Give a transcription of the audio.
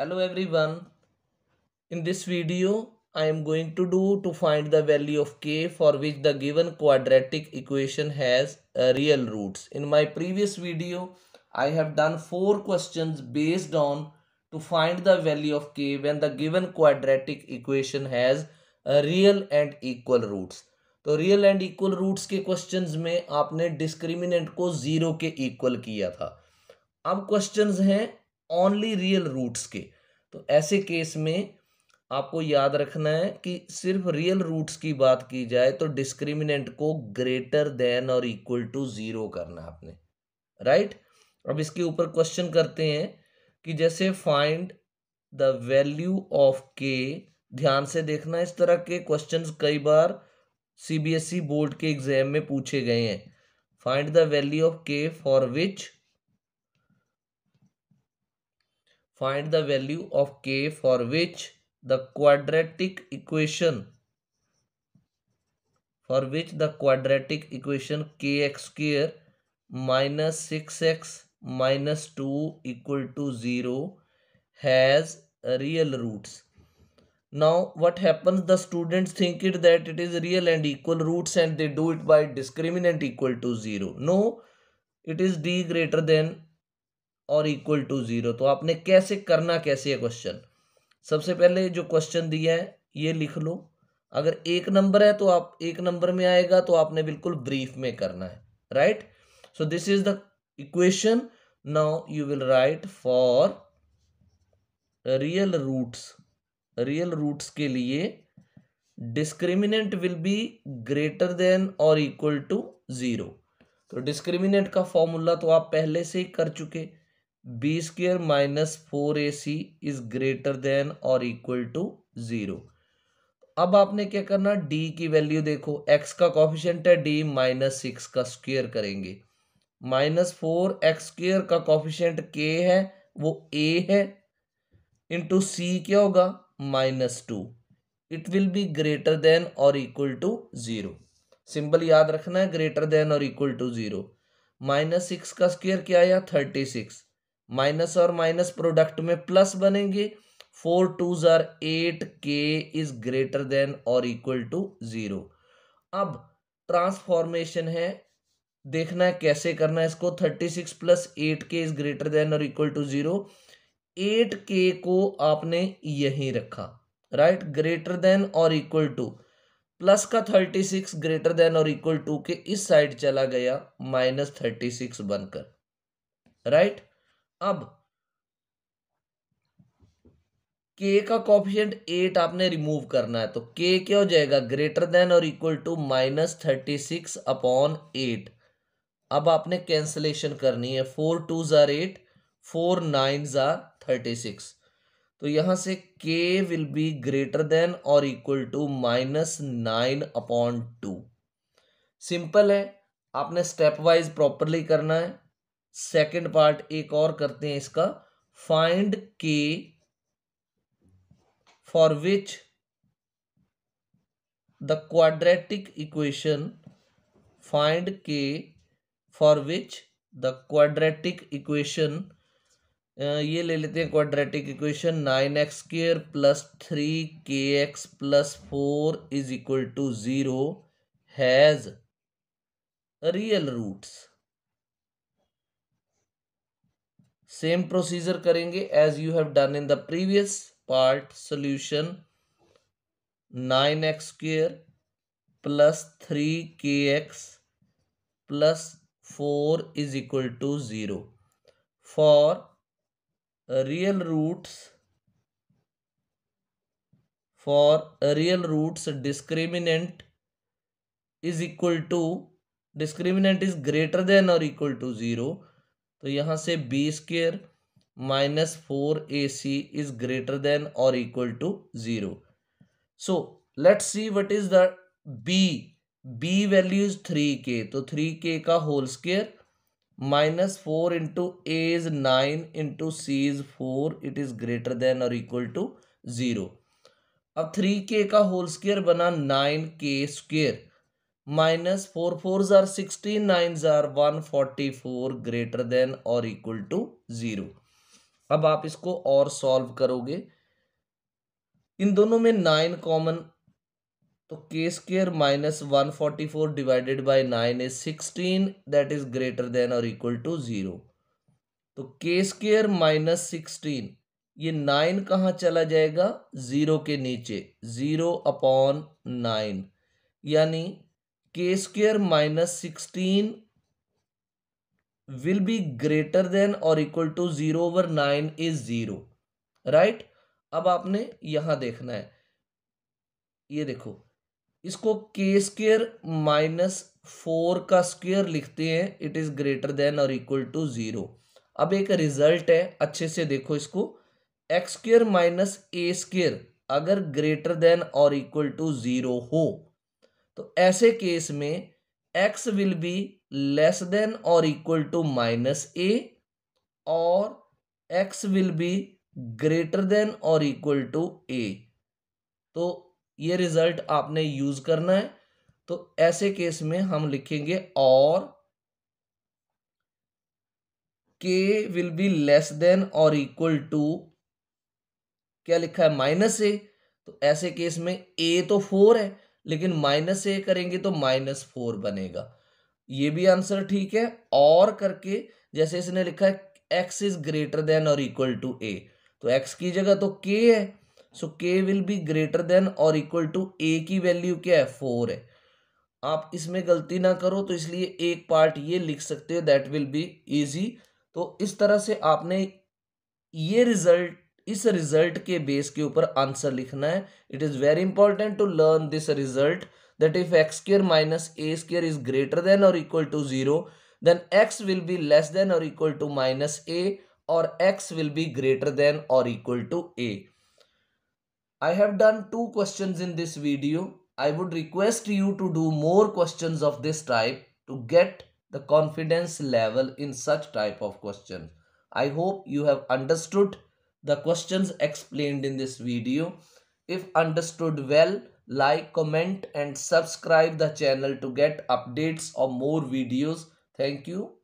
hello everyone in this video i am going to do to find the value of k for which the given quadratic equation has uh, real roots in my previous video i have done four questions based on to find the value of k when the given quadratic equation has real and equal roots तो real and equal roots के questions में आपने discriminant को zero के equal किया था अब questions हैं ओनली रियल रूट्स के तो ऐसे केस में आपको याद रखना है कि सिर्फ रियल रूट्स की बात की जाए तो डिस्क्रिमिनेंट को ग्रेटर देन और इक्वल टू ज़ीरो करना आपने राइट right? अब इसके ऊपर क्वेश्चन करते हैं कि जैसे फाइंड द वैल्यू ऑफ के ध्यान से देखना इस तरह के क्वेश्चन कई बार सीबीएसई बोर्ड e के एग्जाम में पूछे गए हैं find the value of K for which Find the value of k for which the quadratic equation for which the quadratic equation kx square minus 6x minus 2 equal to 0 has real roots. Now what happens the students think it that it is real and equal roots and they do it by discriminant equal to 0. No, it is d greater than और equal to zero तो आपने कैसे करना कैसे है question सबसे पहले जो क्वेश्चन दिया है ये लिख लो अगर एक नंबर है तो आप एक नंबर में आएगा तो आपने बिल्कुल ब्रीफ में करना है right so this is the equation now you will write for real roots real roots के लिए discriminant will be greater than और इक्वल टू ज़ीरो तो डिस्क्रिमिनेंट का फॉर्मूला तो आप पहले से ही कर चुके B square minus four A C is greater than और इक्वल टू जीरो अब आपने क्या करना डी की वैल्यू देखो एक्स का कॉफिशियंट है डी माइनस सिक्स का स्क्वेयर करेंगे माइनस फोर एक्स स्क्र का कॉफिशियंट के है वो ए है इंटू सी क्या होगा minus two it will be greater than और इक्वल टू जीरो सिंबल याद रखना है ग्रेटर देन और equal to zero minus six का स्क्वेयर क्या आया थर्टी सिक्स माइनस और माइनस प्रोडक्ट में प्लस बनेंगे फोर टू जर eight K is greater than और इक्वल टू जीरो अब ट्रांसफॉर्मेशन है देखना है कैसे करना है इसको thirty six plus eight K is greater than और equal to zero eight K को आपने यही रखा राइट ग्रेटर देन और इक्वल टू प्लस का थर्टी सिक्स ग्रेटर देन और इक्वल टू के इस साइड चला गया माइनस थर्टी सिक्स बनकर राइट अब के का कॉफिशियंट एट आपने रिमूव करना है तो के क्या हो जाएगा ग्रेटर देन और equal to minus thirty six upon eight अब आपने कैंसलेशन करनी है फोर टू ज़ार एट फोर नाइन ज़ार थर्टी सिक्स तो यहां से K will be greater than और equal to minus nine upon two simple है आपने स्टेप वाइज प्रॉपरली करना है सेकंड पार्ट एक और करते हैं इसका find K for which the quadratic equation find K for which the quadratic equation ये ले लेते हैं quadratic equation nine X square plus three K X plus four is equal to zero has real roots same procedure करेंगे as you have done in the previous part solution nine X square plus three K X plus four is equal to zero for real roots for real roots discriminant is equal to discriminant is greater than और equal to zero तो यहाँ से B square minus four A C is greater than और equal to zero so let see what is the B B value is three K तो three K का whole square minus four into A is nine into C is four it is greater than और equal to zero अब three K का whole square बना nine K square minus four जार sixteen nine जार one forty four greater than और equal to zero अब आप इसको और सॉल्व करोगे इन दोनों में नाइन कॉमन तो K square minus one forty four divided by nine is sixteen that is greater than और इक्वल टू जीरो तो के स्केयर माइनस सिक्सटीन ये नाइन कहाँ चला जाएगा जीरो के नीचे जीरो अपॉन नाइन यानी K square minus sixteen will be greater than और equal to zero over nine is zero right अब आपने यहां देखना है ये देखो इसको के स्क्वेयर माइनस फोर का स्क्वेयर लिखते हैं इट इज ग्रेटर देन और इक्वल टू जीरो अब एक रिजल्ट है अच्छे से देखो इसको X square minus A square अगर ग्रेटर देन और इक्वल टू जीरो हो तो ऐसे केस में x will be less than और इक्वल टू माइनस ए और X will be greater than और इक्वल टू ए तो ये रिजल्ट आपने यूज करना है तो ऐसे केस में हम लिखेंगे और K will be less than और इक्वल टू क्या लिखा है माइनस ए तो ऐसे केस में ए तो फोर है लेकिन माइनस ए करेंगे तो माइनस फोर बनेगा ये भी आंसर ठीक है और करके जैसे इसने लिखा है एक्स इज ग्रेटर देन और इक्वल टू ए तो एक्स की जगह तो के है so K will be greater than और इक्वल टू ए की वैल्यू क्या है फोर है आप इसमें गलती ना करो तो इसलिए एक पार्ट ये लिख सकते हो दैट विल बी इजी तो इस तरह से आपने ये रिजल्ट इस रिजल्ट के बेस के ऊपर आंसर लिखना है it is very important to learn this result that if X square minus A square is greater than और equal to zero then X will be less than और equal to minus A और X will be greater than और equal to A I have done two questions in this video. I would request you to do more questions of this type to get the confidence level in such type of question. I hope you have understood the questions explained in this video, if understood well, like, comment and subscribe the channel to get updates or more videos. Thank you.